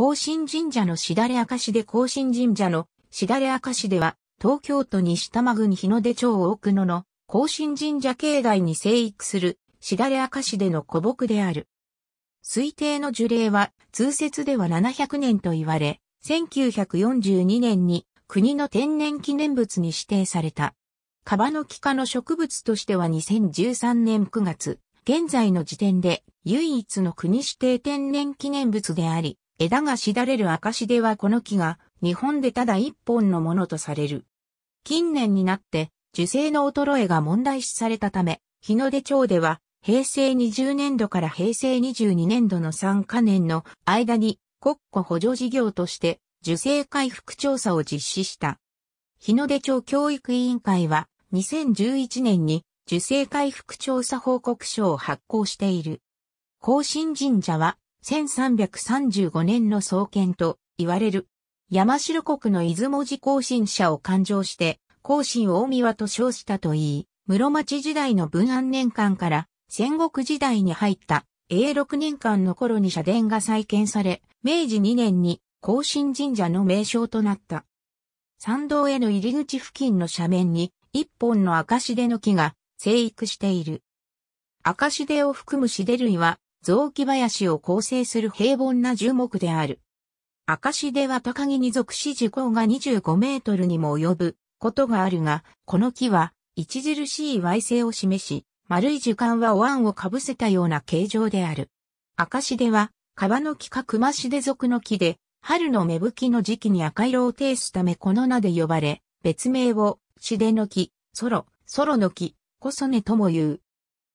甲信神社のしだれ明石で甲信神社のしだれ明石では、東京都西多摩郡日の出町奥野の甲信神社境内に生育するしだれ明石での古木である。推定の樹齢は通説では700年と言われ、1942年に国の天然記念物に指定された。カバノキ科の植物としては2013年9月、現在の時点で唯一の国指定天然記念物であり、枝がしだれる証ではこの木が日本でただ一本のものとされる。近年になって樹勢の衰えが問題視されたため、日の出町では平成20年度から平成22年度の3カ年の間に国庫補助事業として樹勢回復調査を実施した。日の出町教育委員会は2011年に樹勢回復調査報告書を発行している。更新神社は1335年の創建と言われる。山城国の出雲寺行進者を勘定して、行進大宮と称したといい、室町時代の文安年間から戦国時代に入った永禄年間の頃に社殿が再建され、明治2年に行進神社の名称となった。参道への入り口付近の斜面に一本の赤しでの木が生育している。赤しでを含むしで類は雑木林を構成する平凡な樹木である。明石では高木に属し樹高が25メートルにも及ぶことがあるが、この木は著しい歪性を示し、丸い樹間はお椀をかぶせたような形状である。明石では、川の木か熊しで属の木で、春の芽吹きの時期に赤色を呈すためこの名で呼ばれ、別名を、しでの木、ソロ、ソロの木、コソネとも言う。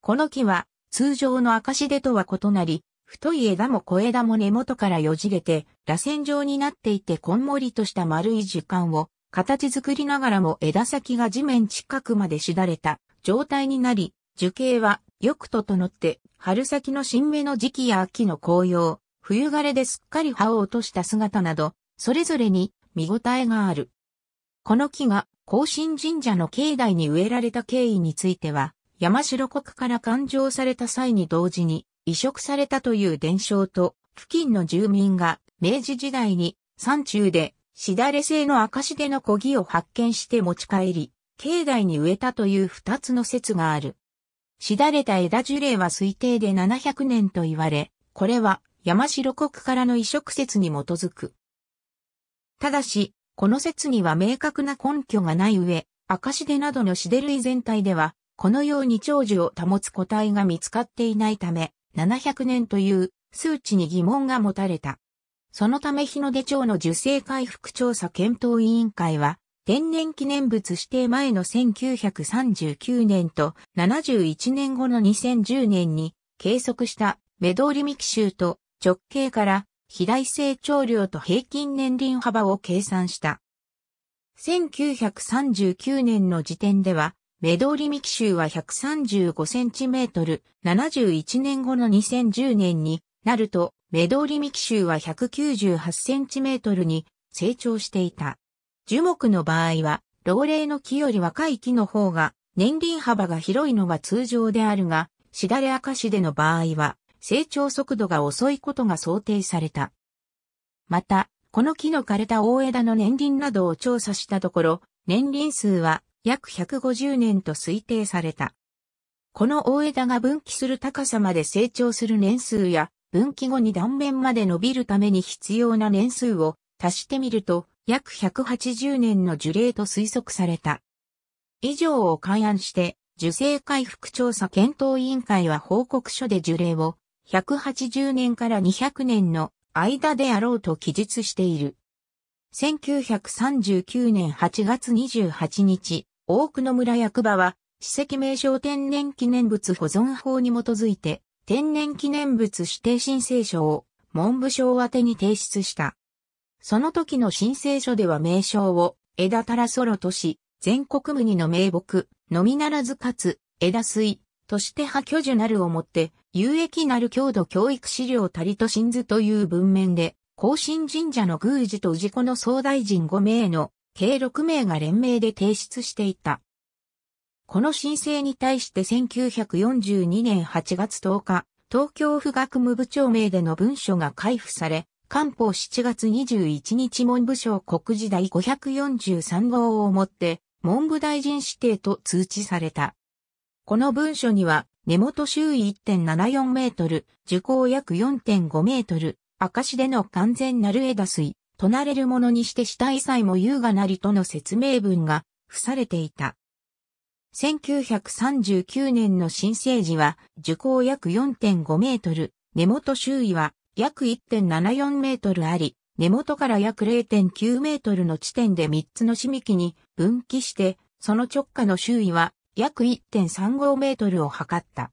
この木は、通常の赤しでとは異なり、太い枝も小枝も根元からよじれて、螺旋状になっていてこんもりとした丸い樹幹を、形作りながらも枝先が地面近くまでしだれた状態になり、樹形はよく整って、春先の新芽の時期や秋の紅葉、冬枯れですっかり葉を落とした姿など、それぞれに見応えがある。この木が、甲信神社の境内に植えられた経緯については、山城国から勘定された際に同時に移植されたという伝承と、付近の住民が明治時代に山中でしだれ製の証での小木を発見して持ち帰り、境内に植えたという二つの説がある。しだれた枝樹齢は推定で700年と言われ、これは山城国からの移植説に基づく。ただし、この説には明確な根拠がない上、赤しでなどのしで類全体では、このように長寿を保つ個体が見つかっていないため、700年という数値に疑問が持たれた。そのため日の出町の受精回復調査検討委員会は、天然記念物指定前の1939年と71年後の2010年に計測したメドーリミキ臭と直径から肥大成長量と平均年輪幅を計算した。1939年の時点ではメドリミキ州は135センチメートル、71年後の2010年になると、メドリミキ州は198センチメートルに成長していた。樹木の場合は、老齢の木より若い木の方が、年輪幅が広いのは通常であるが、しだれ明石での場合は、成長速度が遅いことが想定された。また、この木の枯れた大枝の年輪などを調査したところ、年輪数は約150年と推定された。この大枝が分岐する高さまで成長する年数や、分岐後に断面まで伸びるために必要な年数を足してみると、約180年の樹齢と推測された。以上を勘案して、樹勢回復調査検討委員会は報告書で樹齢を180年から200年の間であろうと記述している。1939年8月28日、多くの村役場は、史跡名称天然記念物保存法に基づいて、天然記念物指定申請書を文部省宛に提出した。その時の申請書では名称を枝たらそろとし、全国無二の名木、のみならずかつ、枝水、として破巨樹なるをもって、有益なる郷土教育資料たりと真図という文面で、高新神社の宮司と氏子の総大臣5名の計6名が連名で提出していた。この申請に対して1942年8月10日、東京府学務部長名での文書が開付され、官報7月21日文部省国時第543号をもって、文部大臣指定と通知された。この文書には、根元周囲1.74メートル、樹高約4.5メートル、赤市での完全なる枝水、となれるものにして死体祭も優雅なりとの説明文が付されていた。1939年の新生児は、樹高約4.5メートル、根元周囲は約1.74メートルあり、根元から約0.9メートルの地点で3つのしみ木に分岐して、その直下の周囲は約1.35メートルを測った。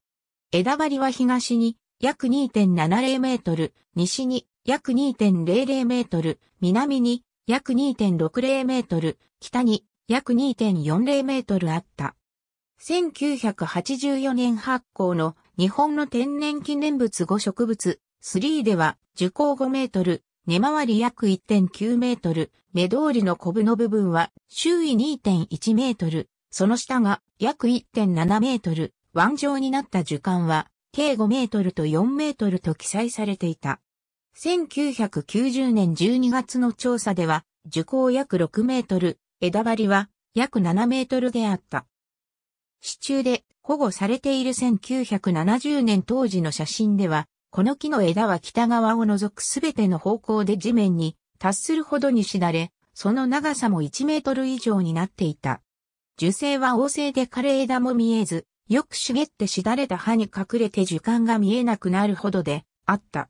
枝張りは東に約2.70メートル、西に約2.00メートル、南に約2.60メートル、北に約2.40メートルあった。1984年発行の日本の天然記念物5植物3では樹高5メートル、根回り約1.9メートル、目通りのコブの部分は周囲2.1メートル、その下が約1.7メートル、湾状になった樹幹は計5メートルと4メートルと記載されていた。1990年12月の調査では、樹高約6メートル、枝張りは約7メートルであった。支柱で保護されている1970年当時の写真では、この木の枝は北側を除くすべての方向で地面に達するほどにしだれ、その長さも1メートル以上になっていた。樹勢は旺盛で枯れ枝も見えず、よく茂ってしだれた葉に隠れて樹幹が見えなくなるほどであった。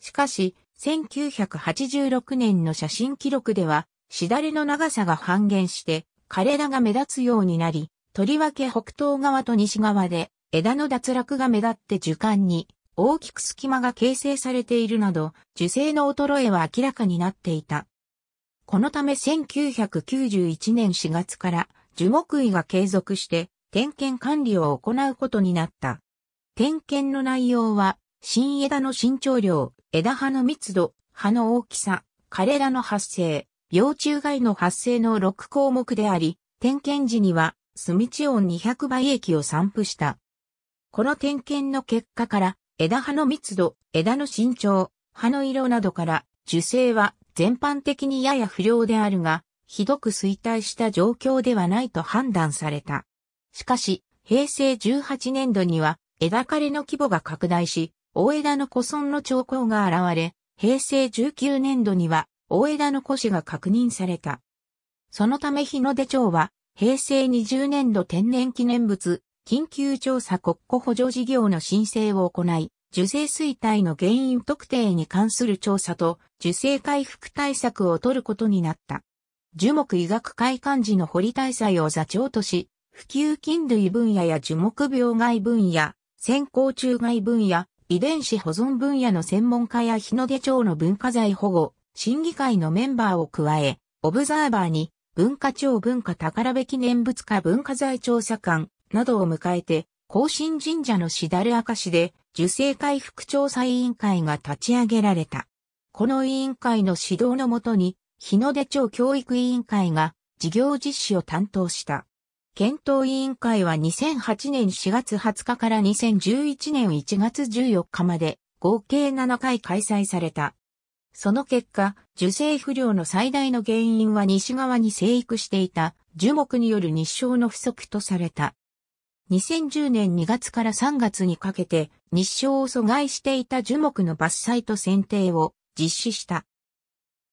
しかし、1986年の写真記録では、しだれの長さが半減して、枯れが目立つようになり、とりわけ北東側と西側で枝の脱落が目立って樹幹に大きく隙間が形成されているなど、樹勢の衰えは明らかになっていた。このため1991年4月から樹木医が継続して点検管理を行うことになった。点検の内容は、新枝の伸長量、枝葉の密度、葉の大きさ、枯れらの発生、病虫害の発生の6項目であり、点検時には、スミチオン200倍液を散布した。この点検の結果から、枝葉の密度、枝の伸長、葉の色などから、樹勢は全般的にやや不良であるが、ひどく衰退した状況ではないと判断された。しかし、平成18年度には枝枯れの規模が拡大し、大枝の古村の兆候が現れ、平成19年度には大枝の古死が確認された。そのため日の出町は、平成20年度天然記念物、緊急調査国庫補助事業の申請を行い、受精衰退の原因特定に関する調査と受精回復対策を取ることになった。樹木医学会幹事の堀大祭を座長とし、普及菌類分野や樹木病害分野、先行虫害分野、遺伝子保存分野の専門家や日の出町の文化財保護、審議会のメンバーを加え、オブザーバーに文化庁文化宝部記念物化文化財調査官などを迎えて、更新神社のしだる明で、受精回復調査委員会が立ち上げられた。この委員会の指導のもとに、日の出町教育委員会が事業実施を担当した。検討委員会は2008年4月20日から2011年1月14日まで合計7回開催された。その結果、受精不良の最大の原因は西側に生育していた樹木による日照の不足とされた。2010年2月から3月にかけて日照を阻害していた樹木の伐採と剪定を実施した。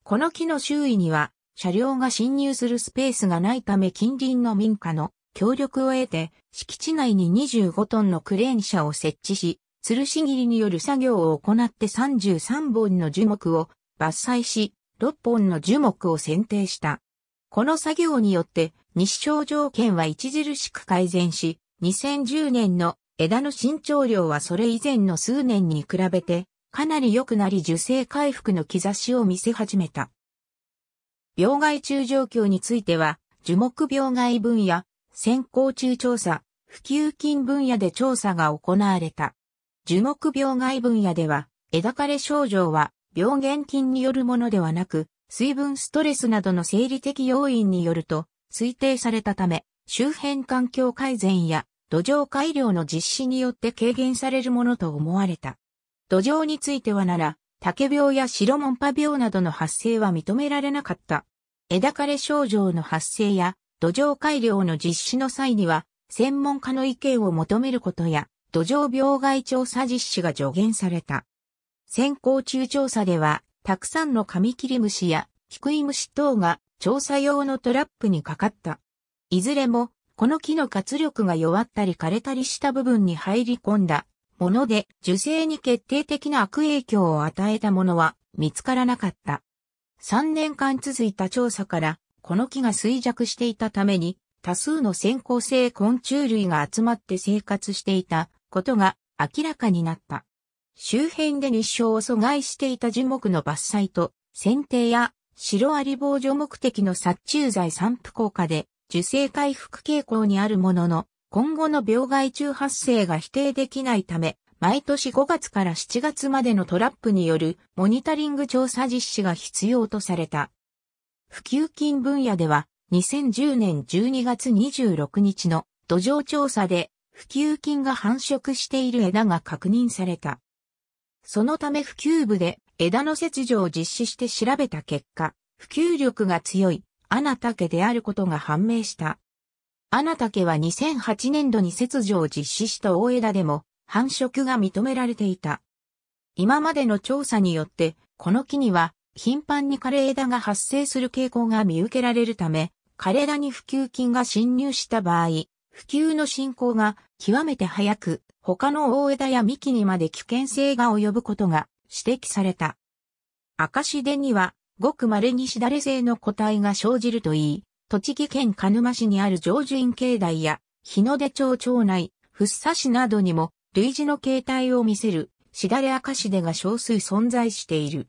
この木の周囲には車両が侵入するスペースがないため近隣の民家の協力を得て、敷地内に25トンのクレーン車を設置し、吊るし切りによる作業を行って33本の樹木を伐採し、6本の樹木を剪定した。この作業によって日照条件は著しく改善し、2010年の枝の伸長量はそれ以前の数年に比べてかなり良くなり樹勢回復の兆しを見せ始めた。病害虫状況については、樹木病害分野、先行中調査、普及金分野で調査が行われた。樹木病害分野では、枝枯れ症状は病原菌によるものではなく、水分ストレスなどの生理的要因によると推定されたため、周辺環境改善や土壌改良の実施によって軽減されるものと思われた。土壌についてはなら、竹病や白門パ病などの発生は認められなかった。枝枯れ症状の発生や土壌改良の実施の際には、専門家の意見を求めることや、土壌病害調査実施が助言された。先行中調査では、たくさんのカミキリムシやキクイムシ等が調査用のトラップにかかった。いずれも、この木の活力が弱ったり枯れたりした部分に入り込んだもので、受精に決定的な悪影響を与えたものは見つからなかった。3年間続いた調査から、この木が衰弱していたために、多数の先行性昆虫類が集まって生活していたことが明らかになった。周辺で日照を阻害していた樹木の伐採と、剪定や白アリ防除目的の殺虫剤散布効果で、受精回復傾向にあるものの、今後の病害虫発生が否定できないため、毎年5月から7月までのトラップによるモニタリング調査実施が必要とされた。普及金分野では2010年12月26日の土壌調査で普及金が繁殖している枝が確認された。そのため普及部で枝の切除を実施して調べた結果、普及力が強いアナタケであることが判明した。タケは2008年度に切除を実施した大枝でも繁殖が認められていた。今までの調査によって、この木には頻繁に枯れ枝が発生する傾向が見受けられるため、枯れ枝に普及菌が侵入した場合、普及の進行が極めて早く、他の大枝や幹にまで危険性が及ぶことが指摘された。赤シデには、ごく稀にしだれ性の個体が生じるといい、栃木県鹿沼市にある上樹院境内や、日の出町町内、福生市などにも、類似の形態を見せる、しだれ赤しでが少数存在している。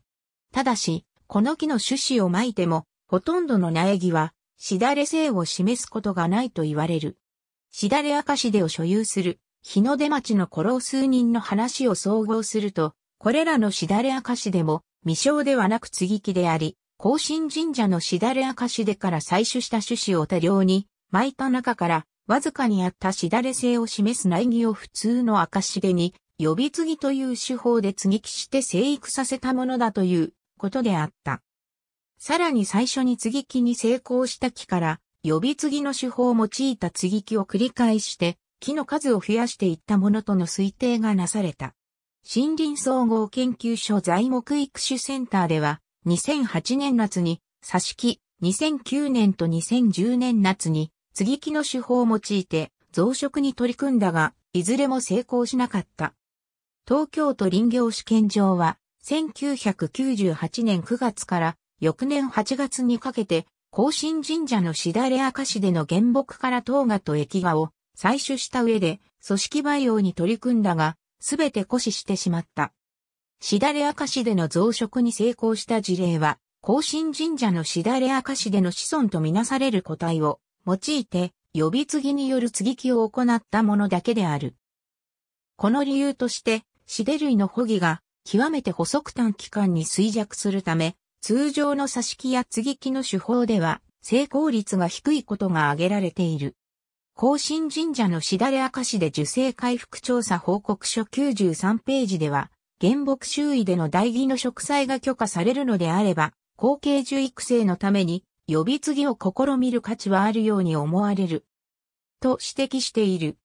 ただし、この木の種子をまいても、ほとんどの苗木は、しだれ性を示すことがないと言われる。しだれ赤しでを所有する、日の出町の古老数人の話を総合すると、これらのしだれ明石しでも、未生ではなく継ぎ木であり、甲信神社のしだれ明石でから採取した種子を多量に巻いた中からわずかにあったしだれ性を示す苗木を普通の赤しでに呼び継ぎという手法で接ぎ木して生育させたものだということであった。さらに最初に接ぎ木に成功した木から呼び継ぎの手法を用いた接ぎ木を繰り返して木の数を増やしていったものとの推定がなされた。森林総合研究所材木育種センターでは、2008年夏に、挿し木、2009年と2010年夏に、継ぎ木の手法を用いて、増殖に取り組んだが、いずれも成功しなかった。東京都林業試験場は、1998年9月から翌年8月にかけて、甲信神社のしだれ明石での原木から唐画と液画を採取した上で、組織培養に取り組んだが、すべて枯死してしまった。しだれ明かしでの増殖に成功した事例は、後進神社のしだれ明かしでの子孫とみなされる個体を用いて、呼び継ぎによる継ぎ木を行ったものだけである。この理由として、シデ類の保義が極めて細く短期間に衰弱するため、通常の挿し木や継ぎ木の手法では成功率が低いことが挙げられている。後進神社のしだれ明かしで受精回復調査報告書93ページでは、原木周囲での代議の植栽が許可されるのであれば、後継樹育成のために、予備継ぎを試みる価値はあるように思われる。と指摘している。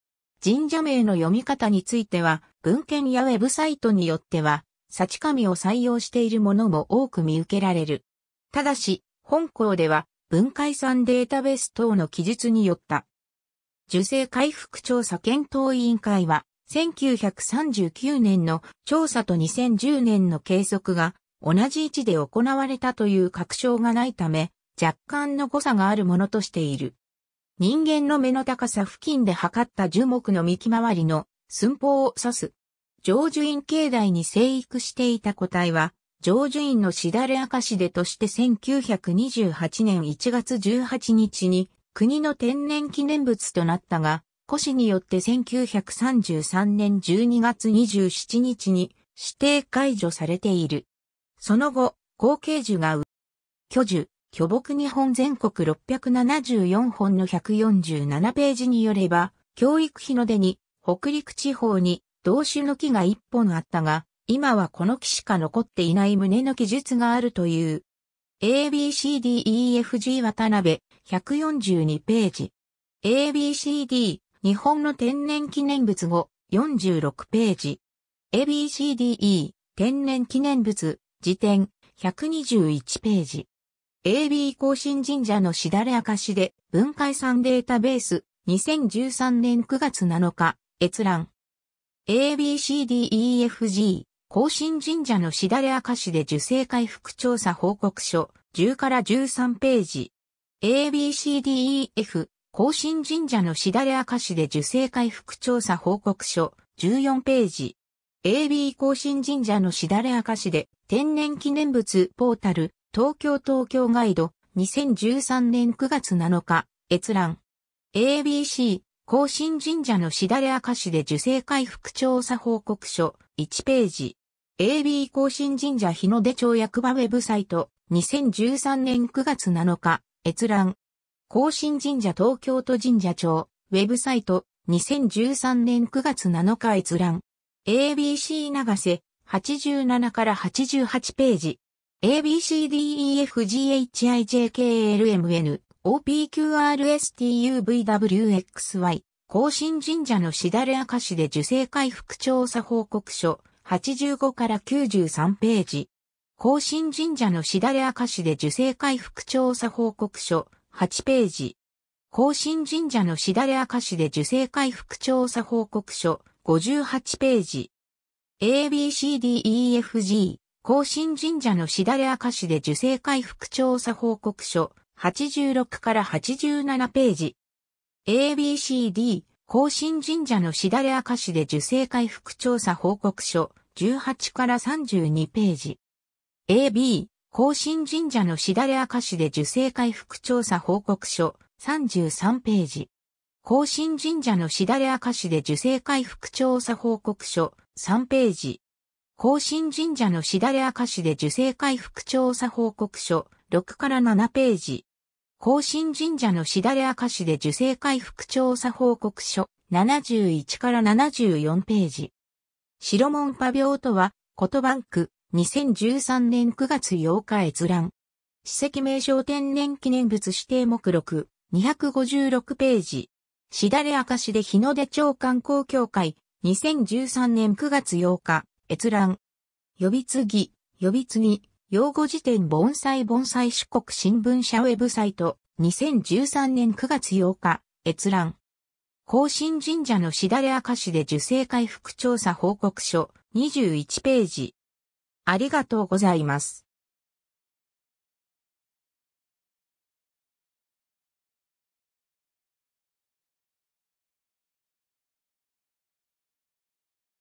神社名の読み方については、文献やウェブサイトによっては、差ちみを採用しているものも多く見受けられる。ただし、本校では、文化遺産データベース等の記述によった。受精回復調査検討委員会は、1939年の調査と2010年の計測が同じ位置で行われたという確証がないため、若干の誤差があるものとしている。人間の目の高さ付近で測った樹木の幹回りの寸法を指す。上樹院境内に生育していた個体は、上樹院のしだれ明しでとして1928年1月18日に国の天然記念物となったが、古市によって1933年12月27日に指定解除されている。その後、後継樹が巨樹、巨木日本全国674本の147ページによれば、教育日の出に北陸地方に同種の木が一本あったが、今はこの木しか残っていない胸の記述があるという。ABCDEFG 渡辺142ページ。ABCD 日本の天然記念物語46ページ。ABCDE 天然記念物辞典121ページ。AB 更新神社のしだれ証で文化遺産データベース2013年9月7日閲覧。ABCDEFG 更新神社のしだれ証で受精回復調査報告書10から13ページ。ABCDEF 甲信神社のしだれ明しで受精回復調査報告書14ページ。AB 甲信神社のしだれ明しで天然記念物ポータル東京東京ガイド2013年9月7日閲覧。ABC 甲信神社のしだれ明しで受精回復調査報告書1ページ。AB 甲信神社日の出町役場ウェブサイト2013年9月7日閲覧。甲信神社東京都神社庁、ウェブサイト、2013年9月7日閲覧。ABC 長瀬、87から88ページ。ABCDEFGHIJKLMN、OPQRSTUVWXY、甲信神社のしだれ明石で受精回復調査報告書、85から93ページ。甲信神社のしだれ明石で受精回復調査報告書、8ページ。後新神社のしだれ明石で受精回復調査報告書58ページ。ABCDEFG 後新神社のしだれ明石で受精回復調査報告書86から87ページ。ABCD 後新神社のしだれ明石で受精回復調査報告書18から32ページ。AB 甲信神社のしだれ明石で受精回復調査報告書33ページ。甲信神社のしだれ明石で受精回復調査報告書3ページ。甲信神社のしだれ明石で受精回復調査報告書6から7ページ。甲信神社のしだれ明石で受精回復調査報告書71から74ページ。白門パ病とは、言葉ンク、2013年9月8日閲覧。史跡名称天然記念物指定目録256ページ。しだれ明石で日の出町観光協会2013年9月8日閲覧。呼び継ぎ、呼び継ぎ、用語辞典盆栽盆栽四国新聞社ウェブサイト2013年9月8日閲覧。甲信神社のしだれ明石で受精回復調査報告書21ページ。ありがとうございます。